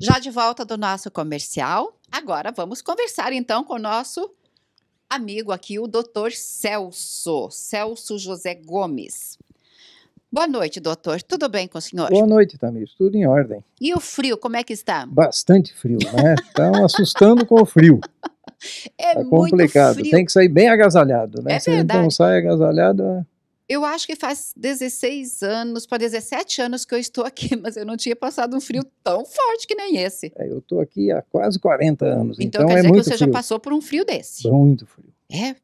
Já de volta do nosso comercial, agora vamos conversar então com o nosso amigo aqui, o doutor Celso, Celso José Gomes. Boa noite, doutor. Tudo bem com o senhor? Boa noite, Tamir. Tudo em ordem. E o frio, como é que está? Bastante frio, né? Estão tá assustando com o frio. É tá complicado. Frio. Tem que sair bem agasalhado, né? É Se verdade. não sai agasalhado, é eu acho que faz 16 anos, para 17 anos que eu estou aqui, mas eu não tinha passado um frio tão forte que nem esse. É, eu estou aqui há quase 40 anos. Então, então quer é dizer que você frio. já passou por um frio desse? Muito frio. É?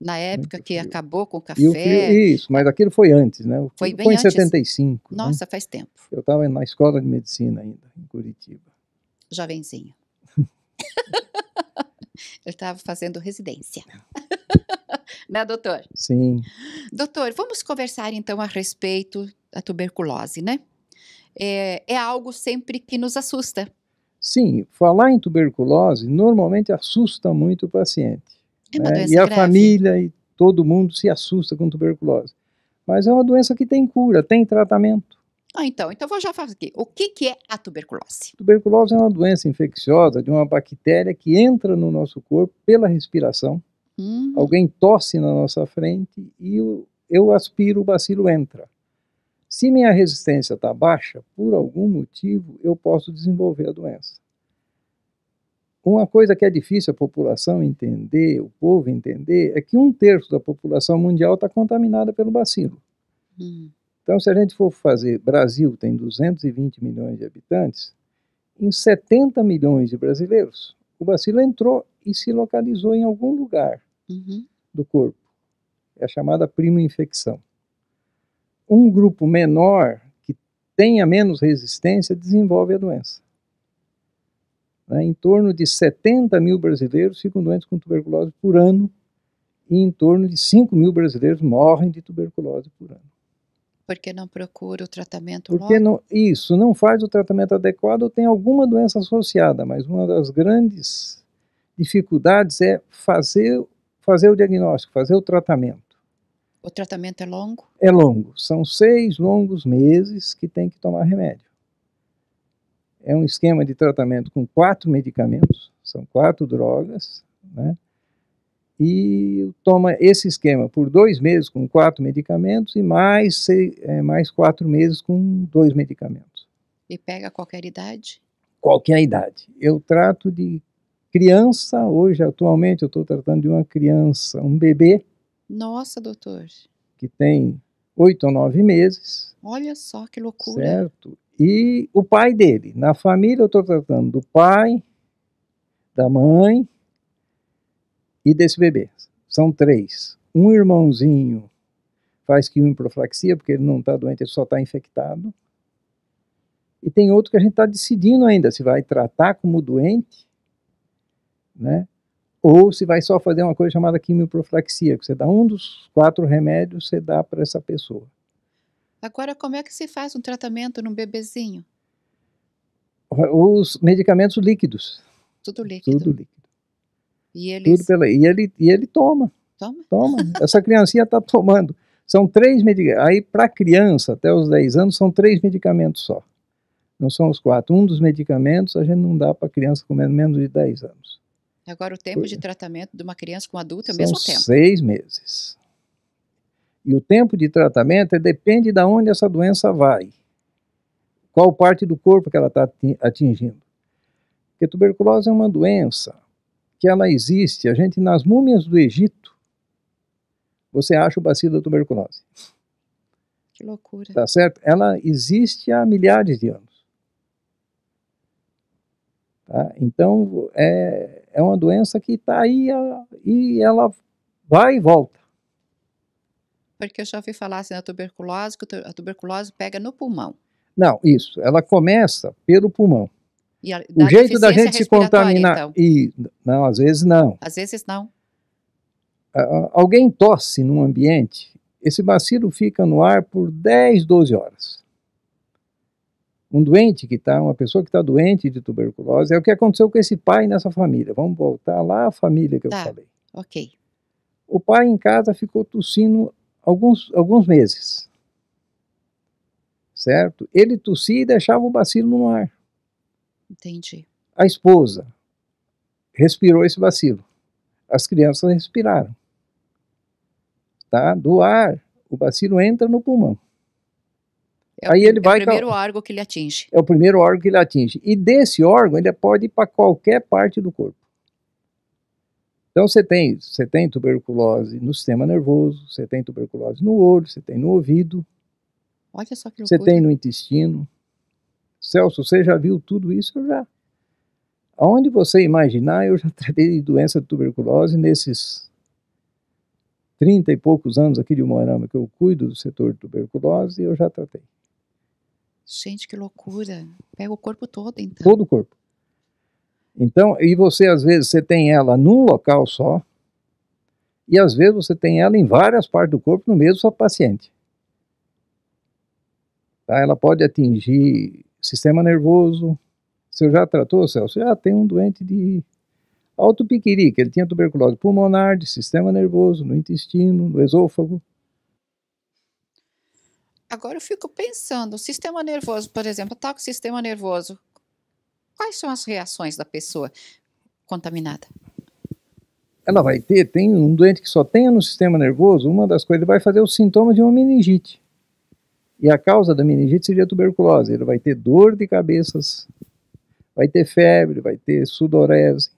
Na época muito que frio. acabou com o café. O frio, isso, mas aquilo foi antes, né? Foi bem foi em antes. 75. Né? Nossa, né? faz tempo. Eu estava na escola de medicina ainda, em Curitiba. Jovenzinho. Eu estava fazendo residência. né, doutor? Sim. Doutor, vamos conversar então a respeito da tuberculose, né? É, é algo sempre que nos assusta. Sim, falar em tuberculose normalmente assusta muito o paciente. É uma né? doença E a família e todo mundo se assusta com tuberculose. Mas é uma doença que tem cura, tem tratamento. Ah, então, então vou já falar aqui. O que, que é a tuberculose? Tuberculose é uma doença infecciosa de uma bactéria que entra no nosso corpo pela respiração Uhum. Alguém tosse na nossa frente e eu, eu aspiro, o bacilo entra. Se minha resistência está baixa, por algum motivo, eu posso desenvolver a doença. Uma coisa que é difícil a população entender, o povo entender, é que um terço da população mundial está contaminada pelo bacilo. Uhum. Então, se a gente for fazer, Brasil tem 220 milhões de habitantes, em 70 milhões de brasileiros, o bacilo entrou e se localizou em algum lugar uhum. do corpo. É a chamada primo-infecção. Um grupo menor que tenha menos resistência desenvolve a doença. Né? Em torno de 70 mil brasileiros ficam doentes com tuberculose por ano e em torno de 5 mil brasileiros morrem de tuberculose por ano porque não procura o tratamento porque logo? Não, isso, não faz o tratamento adequado ou tem alguma doença associada, mas uma das grandes dificuldades é fazer, fazer o diagnóstico, fazer o tratamento. O tratamento é longo? É longo. São seis longos meses que tem que tomar remédio. É um esquema de tratamento com quatro medicamentos, são quatro drogas, né? e toma esse esquema por dois meses com quatro medicamentos e mais, seis, é, mais quatro meses com dois medicamentos. E pega qualquer idade? Qualquer idade. Eu trato de criança, hoje, atualmente, eu estou tratando de uma criança, um bebê. Nossa, doutor. Que tem oito ou nove meses. Olha só que loucura. Certo. E o pai dele. Na família, eu estou tratando do pai, da mãe, e desse bebê. São três. Um irmãozinho faz quimioprofilaxia, porque ele não está doente, ele só está infectado. E tem outro que a gente está decidindo ainda se vai tratar como doente, né? Ou se vai só fazer uma coisa chamada quimioprofilaxia, que você dá um dos quatro remédios, você dá para essa pessoa. Agora, como é que se faz um tratamento num bebezinho? Os medicamentos líquidos. Tudo líquido. Tudo líquido. E, Tudo pela, e, ele, e ele toma. Toma? Toma. Essa criancinha está tomando. São três medicamentos. Aí, para criança, até os 10 anos, são três medicamentos só. Não são os quatro. Um dos medicamentos a gente não dá para criança com menos de 10 anos. Agora, o tempo de é. tratamento de uma criança com adulto é o são mesmo tempo? Seis meses. E o tempo de tratamento é, depende de onde essa doença vai. Qual parte do corpo que ela está atingindo. Porque tuberculose é uma doença que ela existe. A gente, nas múmias do Egito, você acha o bacilo da tuberculose. Que loucura. Tá certo? Ela existe há milhares de anos. Tá? Então, é, é uma doença que está aí e ela vai e volta. Porque eu já ouvi falar assim da tuberculose, que a tuberculose pega no pulmão. Não, isso. Ela começa pelo pulmão. E a, o jeito da gente se contaminar. Então. E, não, às vezes não. Às vezes não. Uh, alguém tosse num ambiente, esse bacilo fica no ar por 10, 12 horas. Um doente que está, uma pessoa que está doente de tuberculose, é o que aconteceu com esse pai nessa família. Vamos voltar lá à família que tá. eu falei. Ok. O pai em casa ficou tossindo alguns, alguns meses. Certo? Ele tossia e deixava o bacilo no ar. Entendi. A esposa respirou esse vacilo. As crianças respiraram. Tá? Do ar, o vacilo entra no pulmão. É o, Aí ele é vai o primeiro cal... órgão que ele atinge. É o primeiro órgão que ele atinge. E desse órgão, ele é, pode ir para qualquer parte do corpo. Então você tem, você tem tuberculose no sistema nervoso, você tem tuberculose no olho, você tem no ouvido. Olha só que loucura. Você tem no intestino. Celso, você já viu tudo isso? Eu já. Aonde você imaginar, eu já tratei de doença de tuberculose nesses 30 e poucos anos aqui de Moarama que eu cuido do setor de tuberculose eu já tratei. Gente, que loucura. Pega o corpo todo, então. Todo o corpo. Então, e você às vezes você tem ela num local só, e às vezes você tem ela em várias partes do corpo no mesmo só paciente. Tá? Ela pode atingir sistema nervoso. Você já tratou, Celso? Já ah, tem um doente de alto piquiri, que ele tinha tuberculose pulmonar, de sistema nervoso, no intestino, no esôfago. Agora eu fico pensando, sistema nervoso, por exemplo, tá com o sistema nervoso. Quais são as reações da pessoa contaminada? Ela vai ter, tem um doente que só tenha no sistema nervoso, uma das coisas, ele vai fazer os sintomas de uma meningite. E a causa da meningite seria a tuberculose. Ele vai ter dor de cabeças, vai ter febre, vai ter sudorese.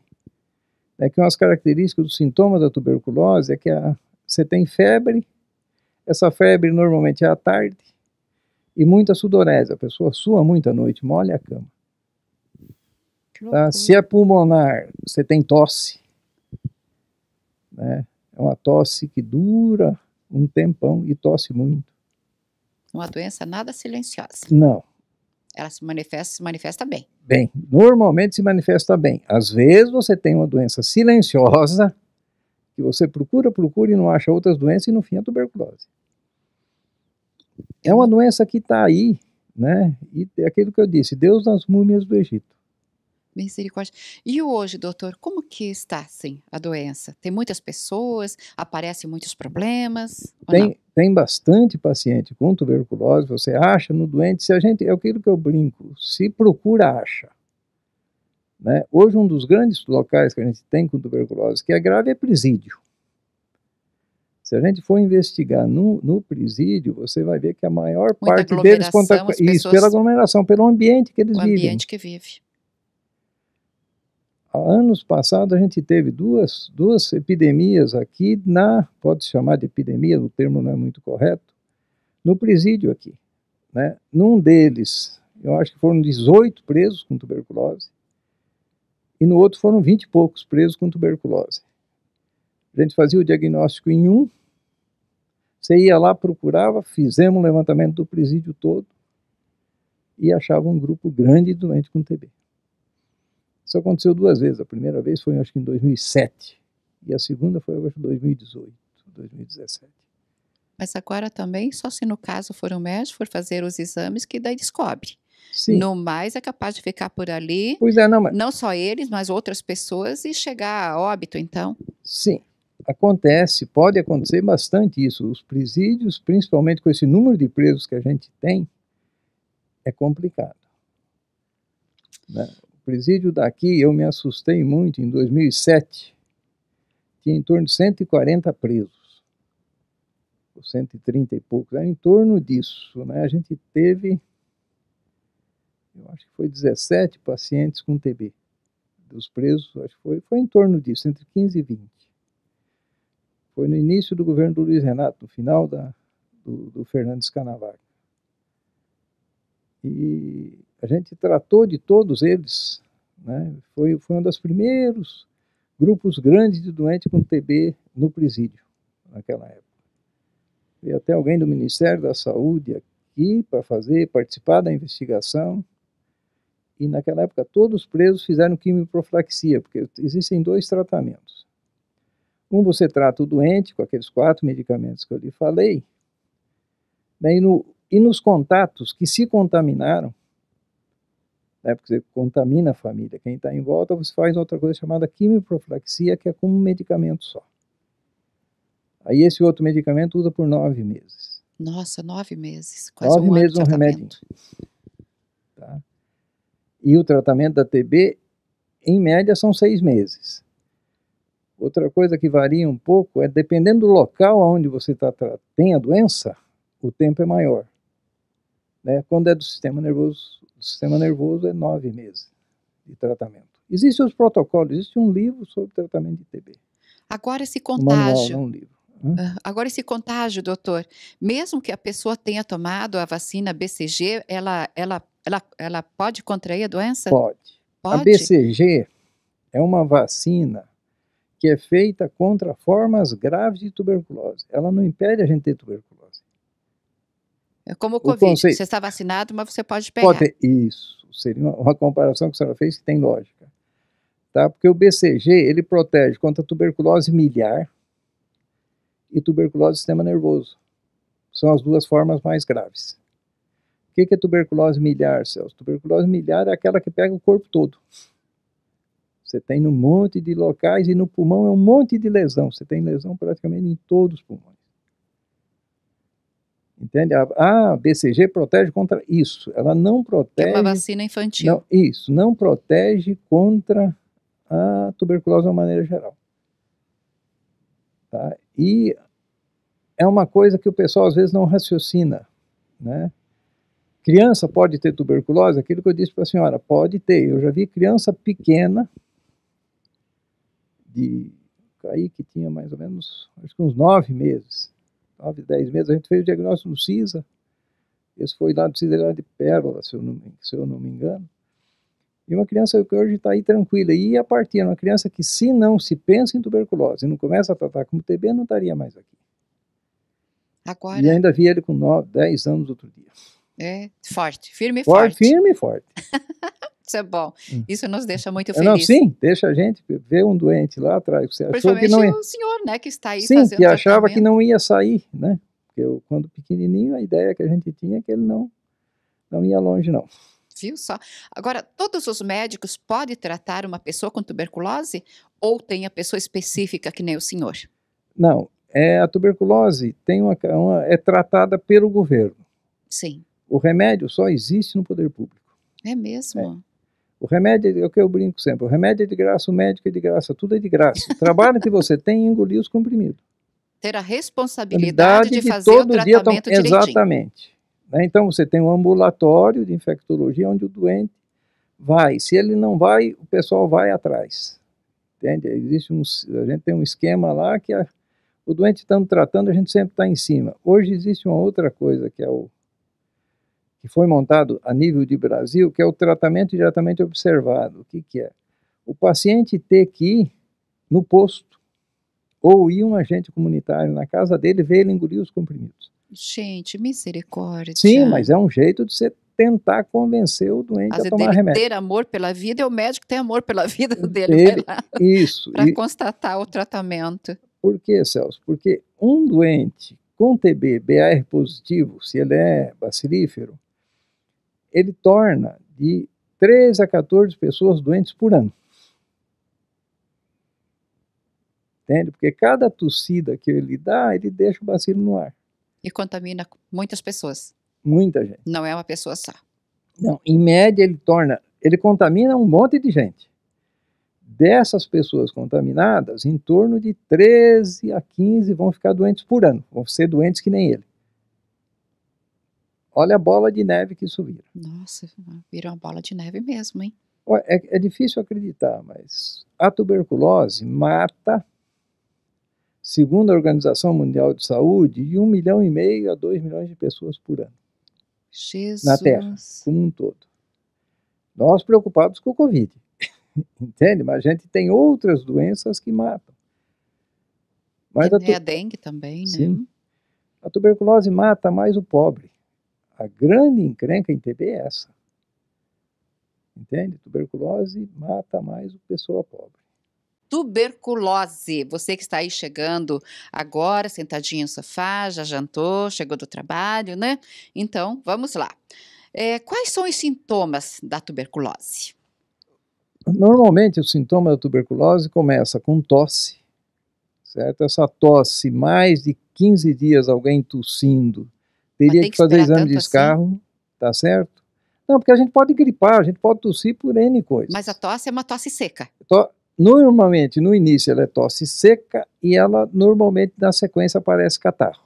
É que umas características dos sintomas da tuberculose é que a, você tem febre, essa febre normalmente é à tarde, e muita sudorese. A pessoa sua muito à noite, molha a cama. Tá? Se é pulmonar, você tem tosse. Né? É uma tosse que dura um tempão e tosse muito uma doença nada silenciosa. Não. Ela se manifesta, se manifesta bem. Bem, normalmente se manifesta bem. Às vezes você tem uma doença silenciosa que você procura, procura e não acha outras doenças e no fim é tuberculose. É uma doença que está aí, né? E é aquilo que eu disse, Deus nas múmias do Egito misericórdia. E hoje, doutor, como que está assim a doença? Tem muitas pessoas, aparecem muitos problemas? Tem, tem bastante paciente com tuberculose, você acha no doente, se a gente, é aquilo que eu brinco, se procura, acha. Né? Hoje, um dos grandes locais que a gente tem com tuberculose, que é grave, é presídio. Se a gente for investigar no, no presídio, você vai ver que a maior Muita parte deles conta isso pela aglomeração, pelo ambiente que eles o vivem. O ambiente que vive anos passados a gente teve duas, duas epidemias aqui na, pode chamar de epidemia, o termo não é muito correto, no presídio aqui. Né? Num deles, eu acho que foram 18 presos com tuberculose, e no outro foram 20 e poucos presos com tuberculose. A gente fazia o diagnóstico em um, você ia lá, procurava, fizemos um levantamento do presídio todo e achava um grupo grande doente com TB. Isso aconteceu duas vezes. A primeira vez foi, acho que em 2007, e a segunda foi, acho, 2018, 2017. Mas agora também, só se no caso for um médico, for fazer os exames, que daí descobre. Sim. No mais, é capaz de ficar por ali. Pois é, não, mas... não só eles, mas outras pessoas e chegar a óbito, então. Sim, acontece, pode acontecer bastante isso. Os presídios, principalmente com esse número de presos que a gente tem, é complicado. Né? presídio daqui eu me assustei muito em 2007. Tinha em torno de 140 presos, 130 e poucos, em torno disso. Né? A gente teve, eu acho que foi 17 pacientes com TB. Dos presos, acho que foi, foi em torno disso, entre 15 e 20. Foi no início do governo do Luiz Renato, no final da, do, do Fernandes Canavac. E a gente tratou de todos eles. Né? Foi, foi um dos primeiros grupos grandes de doentes com TB no presídio, naquela época. E até alguém do Ministério da Saúde aqui para fazer, participar da investigação. E naquela época todos os presos fizeram quimioprofilaxia, porque existem dois tratamentos. Um você trata o doente com aqueles quatro medicamentos que eu lhe falei, né, e, no, e nos contatos que se contaminaram, né, porque você contamina a família. Quem está em volta, você faz outra coisa chamada quimioprofilaxia, que é com um medicamento só. Aí esse outro medicamento usa por nove meses. Nossa, nove meses. Quase nove um meses um remédio. Tá? E o tratamento da TB, em média, são seis meses. Outra coisa que varia um pouco é, dependendo do local onde você tá, tem a doença, o tempo é maior. Né? Quando é do sistema nervoso do sistema nervoso é nove meses de tratamento. Existem os protocolos, existe um livro sobre tratamento de TB. Agora esse contágio. Manual, um livro. Hum? Agora esse contágio, doutor, mesmo que a pessoa tenha tomado a vacina BCG, ela, ela, ela, ela pode contrair a doença? Pode. pode. A BCG é uma vacina que é feita contra formas graves de tuberculose. Ela não impede a gente ter tuberculose é como o, o Covid. Conceito. Você está vacinado, mas você pode pegar. Pode, isso. Seria uma, comparação que a senhora fez que tem lógica. Tá? Porque o BCG, ele protege contra tuberculose miliar e tuberculose do sistema nervoso. São as duas formas mais graves. O que, é tuberculose miliar, Celso? Tuberculose miliar é aquela que pega o corpo todo. Você tem um monte de locais e no pulmão é um monte de lesão. Você tem lesão praticamente em todos os pulmões. Entende? A, BCG protege contra isso. Ela não protege. É uma vacina infantil. Não, isso, não protege contra a tuberculose de uma maneira geral. Tá? E é uma coisa que o pessoal às vezes não raciocina. Né? Criança pode ter tuberculose? Aquilo que eu disse para a senhora, pode ter. Eu já vi criança pequena, de aí que tinha mais ou menos, acho que uns nove meses 9, 10 meses, a gente fez o diagnóstico no CISA. Esse foi lá do CISA de Pérola, se eu não, se eu não me engano. E uma criança que hoje está aí tranquila. E a partir de uma criança que, se não se pensa em tuberculose e não começa a tratar como TB, não estaria mais aqui. Agora... E ainda vi ele com 9, 10 anos outro dia. É, forte, firme e forte. forte. Firme e forte. Isso é bom. Hum. Isso nos deixa muito é, felizes. Não, sim, deixa a gente ver um doente lá atrás. Você achou que não ia... o senhor, né, que está aí sim, fazendo que achava que não ia sair, né? Porque eu, quando pequenininho, a ideia que a gente tinha é que ele não, não ia longe, não. Viu só? Agora, todos os médicos podem tratar uma pessoa com tuberculose ou tem a pessoa específica que nem o senhor? Não, é, a tuberculose tem uma, uma, é tratada pelo governo. Sim. O remédio só existe no poder público. É mesmo? É. O remédio, é o que eu brinco sempre, o remédio é de graça, o médico é de graça, tudo é de graça. O trabalho que você tem é engolir os comprimidos. Ter a responsabilidade de, de fazer todo o tratamento dia, direitinho. Exatamente. Né, então você tem um ambulatório de infectologia onde o doente vai. Se ele não vai, o pessoal vai atrás. Entende? Existe um, a gente tem um esquema lá que a, o doente estando tratando, a gente sempre está em cima. Hoje existe uma outra coisa que é o que foi montado a nível de Brasil, que é o tratamento diretamente observado. O que, que é? O paciente ter que ir no posto ou ir um agente comunitário na casa dele ver ele engolir os comprimidos. Gente, misericórdia. Sim, mas é um jeito de você tentar convencer o doente Às a tomar remédio. Ter amor pela vida é o médico tem amor pela vida dele. lá, isso. Para constatar o tratamento. Por quê, Celso? Porque um doente com TB, BAR positivo, se ele é bacilífero, ele torna de 3 a 14 pessoas doentes por ano. Entende? Porque cada tossida que ele dá, ele deixa o bacilo no ar. E contamina muitas pessoas. Muita gente. Não é uma pessoa só. Não, em média ele torna, ele contamina um monte de gente. Dessas pessoas contaminadas, em torno de 13 a 15 vão ficar doentes por ano, vão ser doentes que nem ele. Olha a bola de neve que isso vira. Nossa, virou uma bola de neve mesmo, hein? É, é difícil acreditar, mas a tuberculose mata, segundo a Organização Mundial de Saúde, de um milhão e meio a dois milhões de pessoas por ano. Jesus. Na Terra, como um todo. Nós preocupados com o Covid. Entende? Mas a gente tem outras doenças que matam. Mas e a, tu... a dengue também, né? Sim. A tuberculose mata mais o pobre a grande encrenca em TB é essa. Entende? Tuberculose mata mais o pessoa pobre. Tuberculose. Você que está aí chegando agora, sentadinho no sofá, já jantou, chegou do trabalho, né? Então, vamos lá. É, quais são os sintomas da tuberculose? Normalmente, o sintoma da tuberculose começa com tosse, certo? Essa tosse, mais de 15 dias alguém tossindo, teria que, que, fazer exame de assim? escarro, assim? tá certo? Não, porque a gente pode gripar, a gente pode tossir por N coisas. Mas a tosse é uma tosse seca. To normalmente, no início, ela é tosse seca e ela normalmente, na sequência, aparece catarro.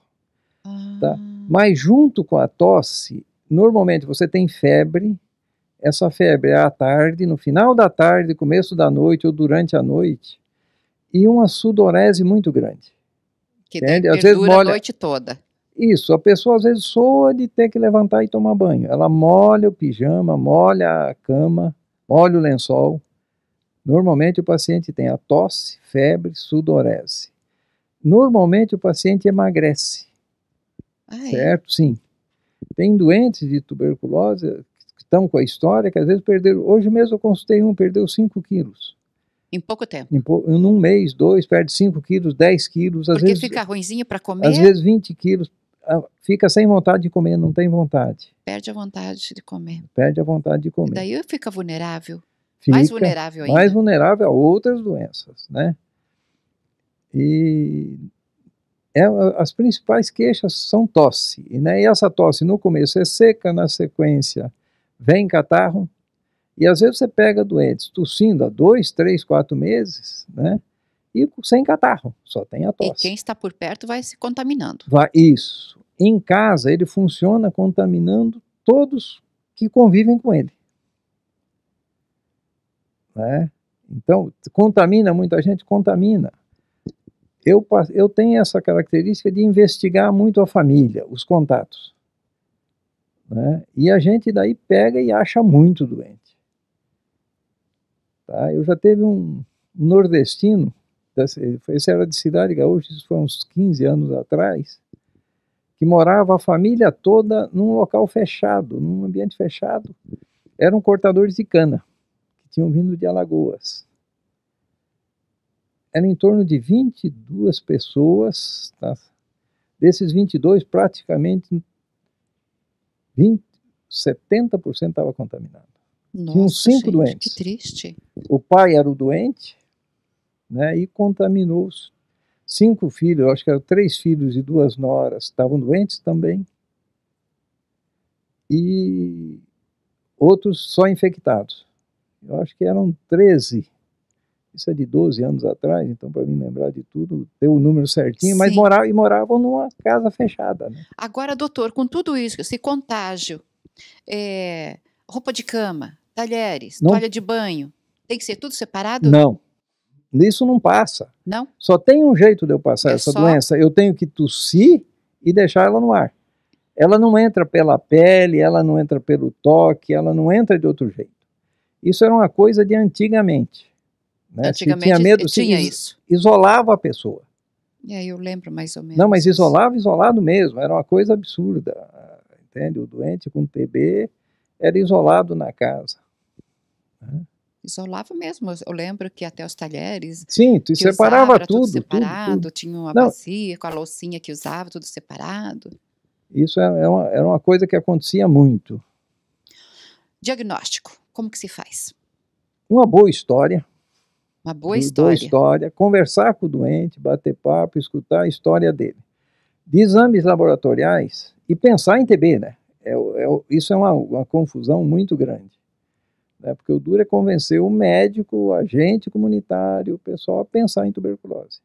Ah. Tá? Mas junto com a tosse, normalmente você tem febre, essa febre é à tarde, no final da tarde, começo da noite ou durante a noite, e uma sudorese muito grande. Que entende? Às vezes molha, a noite toda. Isso, a pessoa às vezes soa de ter que levantar e tomar banho. Ela molha o pijama, molha a cama, molha o lençol. Normalmente o paciente tem a tosse, febre, sudorese. Normalmente o paciente emagrece. Ai. Certo? Sim. Tem doentes de tuberculose que estão com a história que às vezes perderam. Hoje mesmo eu consultei um, perdeu 5 quilos. Em pouco tempo. Em, pou, em um mês, dois, perde 5 quilos, 10 quilos. Às Porque vezes, fica ruimzinho para comer? Às vezes 20 quilos fica sem vontade de comer, não tem vontade. Perde a vontade de comer. Perde a vontade de comer. E daí fica vulnerável. Fica mais vulnerável ainda. Mais vulnerável a outras doenças, né? E é, as principais queixas são tosse, né? E essa tosse no começo é seca, na sequência vem catarro, e às vezes você pega doentes tossindo há dois, três, quatro meses, né? sem catarro, só tem a tosse. E quem está por perto vai se contaminando. Vai, isso. Em casa, ele funciona contaminando todos que convivem com ele. Né? Então, contamina muita gente? Contamina. Eu, eu tenho essa característica de investigar muito a família, os contatos. Né? E a gente daí pega e acha muito doente. Tá? Eu já teve um nordestino esse era de Cidade Gaúcha, isso foi uns 15 anos atrás, que morava a família toda num local fechado, num ambiente fechado. Eram cortadores de cana, que tinham vindo de Alagoas. Eram em torno de 22 pessoas, tá? desses 22, praticamente 20, 70% estava contaminado. Nossa, Tinham cinco gente, doentes. Que triste. O pai era o doente, né, e contaminou os cinco filhos, acho que eram três filhos e duas noras, estavam doentes também. E outros só infectados. Eu acho que eram 13. Isso é de 12 anos atrás, então para mim lembrar de tudo, deu o número certinho, Sim. mas moravam e moravam numa casa fechada. Né? Agora, doutor, com tudo isso, esse contágio, é, roupa de cama, talheres, Não. toalha de banho, tem que ser tudo separado? Não, isso não passa. Não. Só tem um jeito de eu passar é essa só... doença. Eu tenho que tossir e deixar ela no ar. Ela não entra pela pele, ela não entra pelo toque, ela não entra de outro jeito. Isso era uma coisa de antigamente. Né? Antigamente se tinha medo, se tinha isso. isolava a pessoa. E aí eu lembro mais ou menos. Não, mas isolava, isolado mesmo. Era uma coisa absurda. Entende? O doente com TB era isolado na casa. Né? Isolava mesmo. Eu lembro que até os talheres. Sim, tu separava usava, tudo, tudo. separado, tudo, tudo. tinha uma Não. bacia com a loucinha que usava, tudo separado. Isso era é, é uma, era uma coisa que acontecia muito. Diagnóstico, como que se faz? Uma boa história. Uma boa uma história. Boa história, conversar com o doente, bater papo, escutar a história dele. De exames laboratoriais e pensar em TB, né? É, é, isso é uma, uma confusão muito grande. Né? Porque o duro é convencer o médico, o agente comunitário, o pessoal a pensar em tuberculose.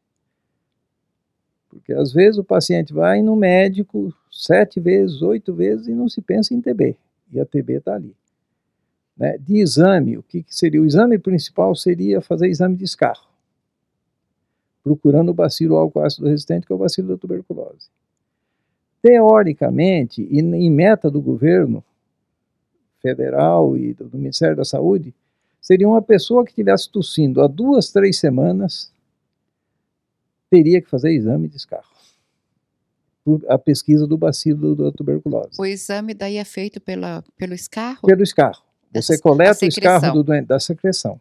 Porque às vezes o paciente vai no médico sete vezes, oito vezes e não se pensa em TB. E a TB está ali. Né? De exame, o que, que, seria? O exame principal seria fazer exame de escarro, procurando o bacilo álcool resistente, que é o bacilo da tuberculose. Teoricamente, e em meta do governo, Federal e do, do Ministério da Saúde, seria uma pessoa que tivesse tossindo há duas, três semanas, teria que fazer exame de escarro. A pesquisa do bacilo da tuberculose. O exame daí é feito pela, pelo escarro? Pelo escarro. Você coleta o escarro do doente, da secreção.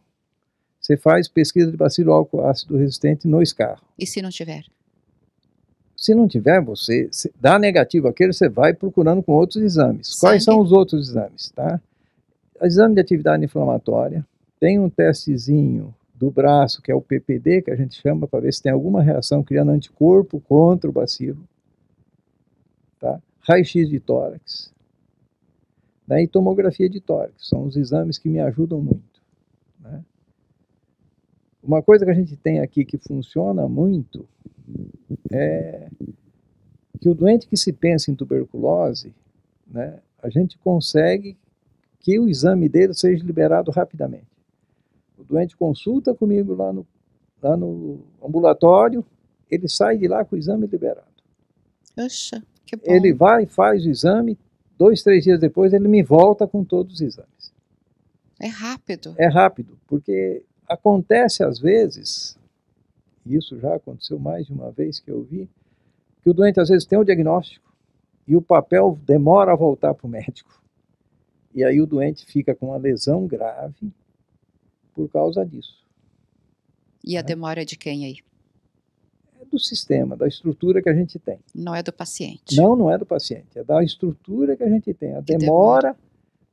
Você faz pesquisa de bacilo álcool ácido resistente no escarro. E se não tiver? Se não tiver, você dá negativo aquele, você vai procurando com outros exames. Sangue. Quais são os outros exames, tá? Exame de atividade inflamatória, tem um testezinho do braço, que é o PPD, que a gente chama para ver se tem alguma reação criando anticorpo contra o bacilo, tá? Raio-x de tórax, né? e tomografia de tórax, são os exames que me ajudam muito. Uma coisa que a gente tem aqui que funciona muito é que o doente que se pensa em tuberculose, né, a gente consegue que o exame dele seja liberado rapidamente. O doente consulta comigo lá no, lá no ambulatório, ele sai de lá com o exame liberado. Oxa, que bom. Ele vai, faz o exame, dois, três dias depois ele me volta com todos os exames. É rápido. É rápido, porque Acontece às vezes, e isso já aconteceu mais de uma vez que eu vi, que o doente às vezes tem o diagnóstico e o papel demora a voltar para o médico. E aí o doente fica com uma lesão grave por causa disso. E a né? demora é de quem aí? É do sistema, da estrutura que a gente tem. Não é do paciente. Não, não é do paciente, é da estrutura que a gente tem. A demora, demora.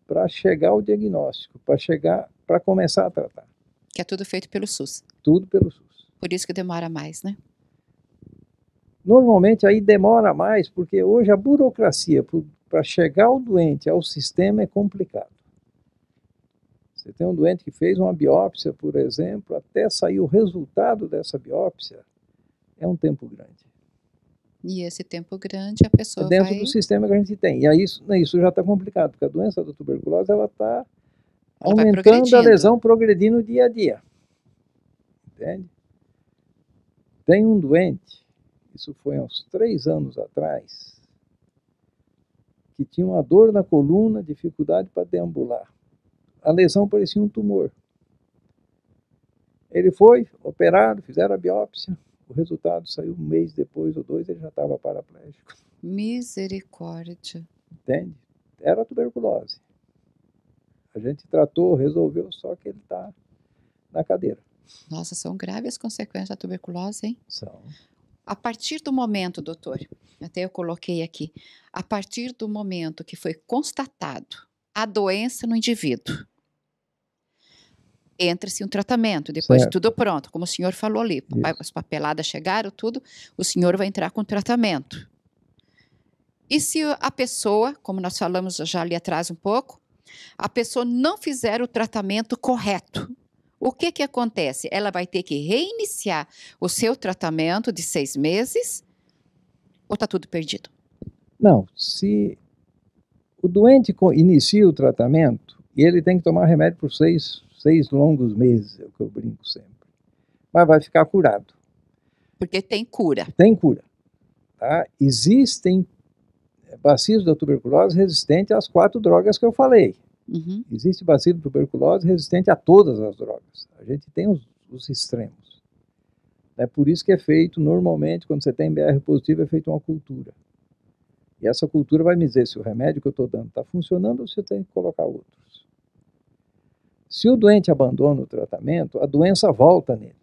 para chegar ao diagnóstico, para chegar, para começar a tratar. Que é tudo feito pelo SUS. Tudo pelo SUS. Por isso que demora mais, né? Normalmente aí demora mais, porque hoje a burocracia para chegar o doente ao sistema é complicado. Você tem um doente que fez uma biópsia, por exemplo, até sair o resultado dessa biópsia, é um tempo grande. E esse tempo grande a pessoa é dentro vai... do sistema que a gente tem. E aí isso, isso já está complicado, porque a doença da tuberculose ela está aumentando a lesão, progredindo dia a dia. Entende? Tem um doente, isso foi há uns três anos atrás, que tinha uma dor na coluna, dificuldade para deambular. A lesão parecia um tumor. Ele foi operado, fizeram a biópsia, o resultado saiu um mês depois ou dois, ele já estava paraplégico. Misericórdia. Entende? Era tuberculose. A gente tratou, resolveu, só que ele está na cadeira. Nossa, são graves as consequências da tuberculose, hein? São. A partir do momento, doutor, até eu coloquei aqui, a partir do momento que foi constatado a doença no indivíduo, entra-se um tratamento, depois certo. de tudo pronto, como o senhor falou ali, Isso. as papeladas chegaram, tudo, o senhor vai entrar com tratamento. E se a pessoa, como nós falamos já ali atrás um pouco, a pessoa não fizer o tratamento correto, o que, que acontece? Ela vai ter que reiniciar o seu tratamento de seis meses ou está tudo perdido? Não, se o doente inicia o tratamento, ele tem que tomar remédio por seis, seis longos meses, é o que eu brinco sempre. Mas vai ficar curado. Porque tem cura. Tem cura. Tá? Existem bacilos da tuberculose resistente às quatro drogas que eu falei. Uhum. Existe bacilo da tuberculose resistente a todas as drogas. A gente tem os, os extremos. É por isso que é feito, normalmente, quando você tem BR positivo, é feita uma cultura. E essa cultura vai me dizer se o remédio que eu estou dando está funcionando ou se eu tenho que colocar outros. Se o doente abandona o tratamento, a doença volta nele.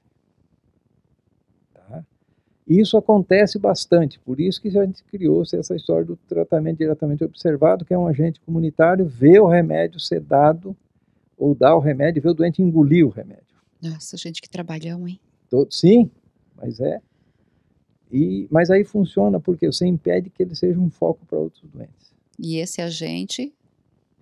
E isso acontece bastante, por isso que a gente criou essa história do tratamento diretamente observado, que é um agente comunitário ver o remédio ser dado, ou dar o remédio e ver o doente engolir o remédio. Nossa, gente, que trabalhão, hein? Todo, sim, mas é. E, mas aí funciona, porque você impede que ele seja um foco para outros doentes. E esse agente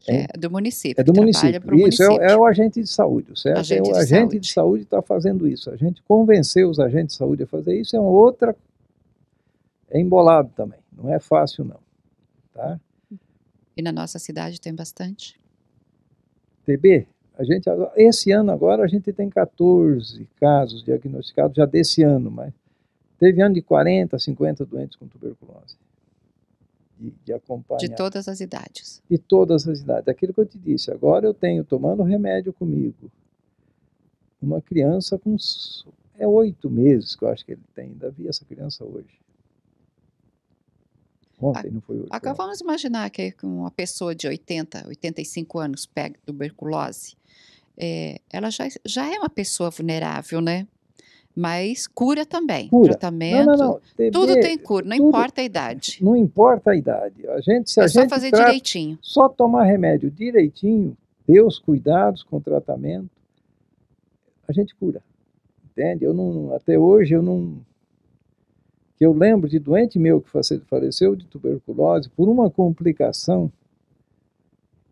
é. é do município. É do município. Isso, é é município. É, é, o agente de saúde, certo? Agente é o de agente saúde. de saúde está fazendo isso. A gente convencer os agentes de saúde a fazer isso é uma outra. É embolado também. Não é fácil, não. Tá? E na nossa cidade tem bastante? TB? A gente, esse ano agora a gente tem 14 casos diagnosticados já desse ano, mas teve ano de 40, 50 doentes com tuberculose de, de acompanhar. De todas as idades. De todas as idades. Aquilo que eu te disse, agora eu tenho tomando remédio comigo. Uma criança com. É oito meses que eu acho que ele tem. Ainda vi essa criança hoje. Ontem, não foi hoje. Agora vamos imaginar que uma pessoa de 80, 85 anos pega tuberculose. É, ela já, já é uma pessoa vulnerável, né? Mas cura também. Cura. Tratamento. Não, não, não. TB, tudo tem cura, não tudo, importa a idade. Não importa a idade. A gente, se é a só gente fazer trata, direitinho. Só tomar remédio direitinho, ter os cuidados com o tratamento, a gente cura. Entende? Eu não, até hoje eu não. eu lembro de doente meu que faleceu de tuberculose por uma complicação.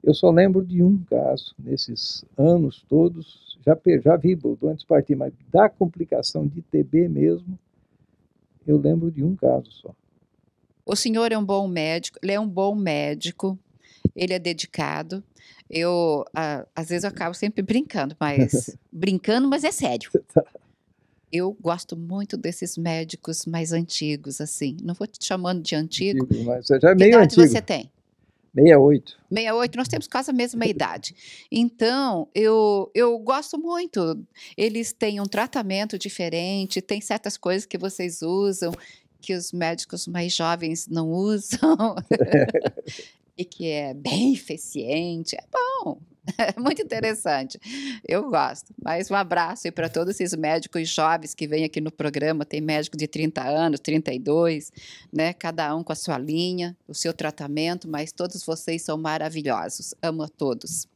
Eu só lembro de um caso nesses anos todos já, já vi boldo antes de partir, mas da complicação de TB mesmo, eu lembro de um caso só. O senhor é um bom médico, ele é um bom médico, ele é dedicado. Eu, ah, às vezes, eu acabo sempre brincando, mas. brincando, mas é sério. Tá eu gosto muito desses médicos mais antigos, assim. Não vou te chamando de antigo. antigo mas é já é meio que idade antigo. você tem? 68. 68, nós temos quase a mesma idade. Então, eu, eu gosto muito. Eles têm um tratamento diferente, tem certas coisas que vocês usam que os médicos mais jovens não usam. e que é bem eficiente. É bom, é muito interessante. Eu gosto. Mas um abraço aí para todos esses médicos jovens que vêm aqui no programa. Tem médico de 30 anos, 32, né? Cada um com a sua linha, o seu tratamento, mas todos vocês são maravilhosos. Amo a todos.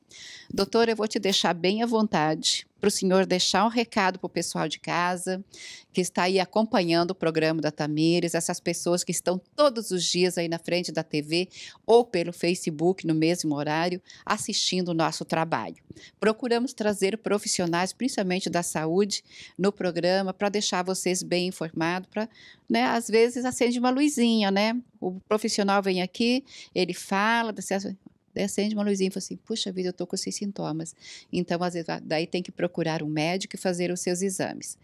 Doutora, eu vou te deixar bem à vontade para o senhor deixar um recado para o pessoal de casa, que está aí acompanhando o programa da Tamires, essas pessoas que estão todos os dias aí na frente da TV ou pelo Facebook no mesmo horário, assistindo o nosso trabalho. Procuramos trazer profissionais, principalmente da saúde, no programa para deixar vocês bem informados, para, né, às vezes acende uma luzinha, né? O profissional vem aqui, ele fala, Daí acende uma luzinha e fala assim: puxa vida, eu tô com esses sintomas. Então, às vezes, daí tem que procurar um médico e fazer os seus exames.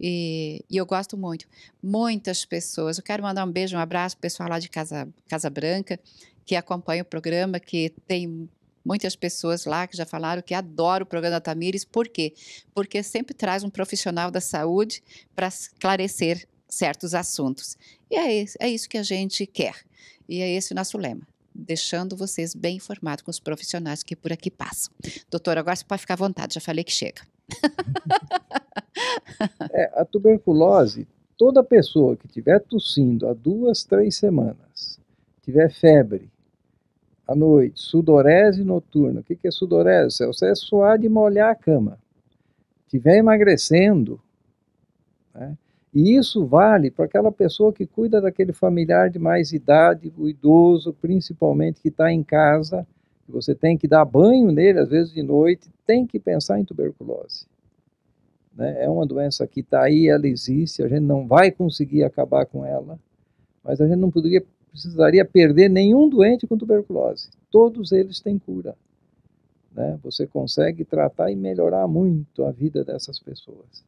E, e eu gosto muito. Muitas pessoas. Eu quero mandar um beijo, um abraço o pessoal lá de Casa, Casa Branca, que acompanha o programa, que tem muitas pessoas lá que já falaram que adoram o programa da Tamires. Por quê? Porque sempre traz um profissional da saúde para esclarecer certos assuntos. E é, é isso que a gente quer. E é esse o nosso lema deixando vocês bem informados com os profissionais que por aqui passam. Doutor, agora você pode ficar à vontade, já falei que chega. é, a tuberculose, toda pessoa que tiver tossindo há duas, três semanas, tiver febre à noite, sudorese noturna, o que, que é sudorese? É você suar de molhar a cama. Tiver emagrecendo, né? E isso vale para aquela pessoa que cuida daquele familiar de mais idade, o idoso, principalmente que está em casa, que você tem que dar banho nele, às vezes de noite, tem que pensar em tuberculose. Né? É uma doença que está aí, ela existe, a gente não vai conseguir acabar com ela, mas a gente não poderia, precisaria perder nenhum doente com tuberculose. Todos eles têm cura. Né? Você consegue tratar e melhorar muito a vida dessas pessoas.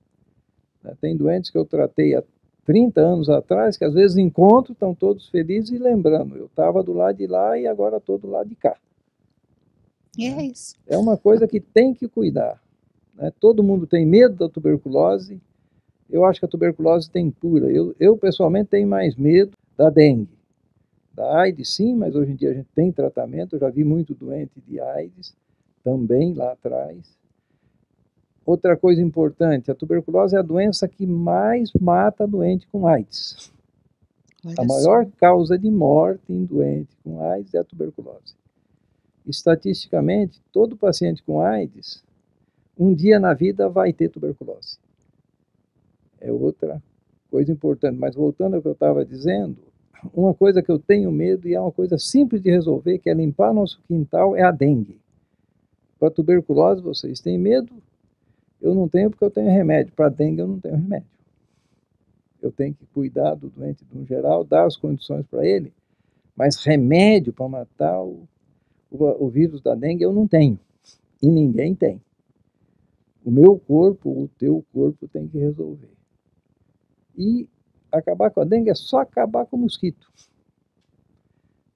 Né? Tem doentes que eu tratei há 30 anos atrás, que às vezes encontro, estão todos felizes e lembrando, eu estava do lado de lá e agora estou do lado de cá. E é né? isso. É uma coisa que tem que cuidar. Né? Todo mundo tem medo da tuberculose. Eu acho que a tuberculose tem cura. Eu, eu pessoalmente, tenho mais medo da dengue. Da AIDS, sim, mas hoje em dia a gente tem tratamento. Eu já vi muito doente de AIDS também lá atrás. Outra coisa importante, a tuberculose é a doença que mais mata doente com AIDS. Olha a maior causa de morte em doente com AIDS é a tuberculose. Estatisticamente, todo paciente com AIDS, um dia na vida vai ter tuberculose. É outra coisa importante. Mas voltando ao que eu estava dizendo, uma coisa que eu tenho medo e é uma coisa simples de resolver, que é limpar nosso quintal, é a dengue. Para tuberculose, vocês têm medo, eu não tenho porque eu tenho remédio. Para dengue, eu não tenho remédio. Eu tenho que cuidar do doente no geral, dar as condições para ele, mas remédio para matar o, o, o vírus da dengue eu não tenho. E ninguém tem. O meu corpo, o teu corpo tem que resolver. E acabar com a dengue é só acabar com o mosquito.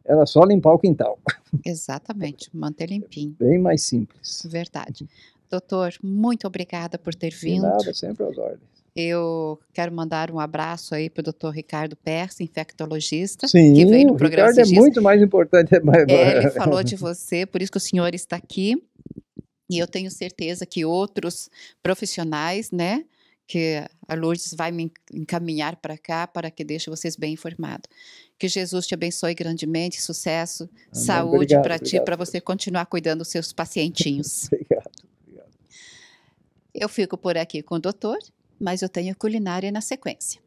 Era só limpar o quintal. Exatamente, manter limpinho. Bem mais simples. Verdade. Doutor, muito obrigada por ter vindo. De nada, sempre aos ordens. Eu quero mandar um abraço aí para o doutor Ricardo Persa, infectologista, Sim, que veio no programa. Ricardo é muito mais importante. É mais... É, ele falou de você, por isso que o senhor está aqui. E eu tenho certeza que outros profissionais, né, que a Lourdes vai me encaminhar para cá para que deixe vocês bem informados. Que Jesus te abençoe grandemente, sucesso, Amém. saúde para ti, para você continuar cuidando dos seus pacientinhos. obrigado. Eu fico por aqui com o doutor, mas eu tenho culinária na sequência.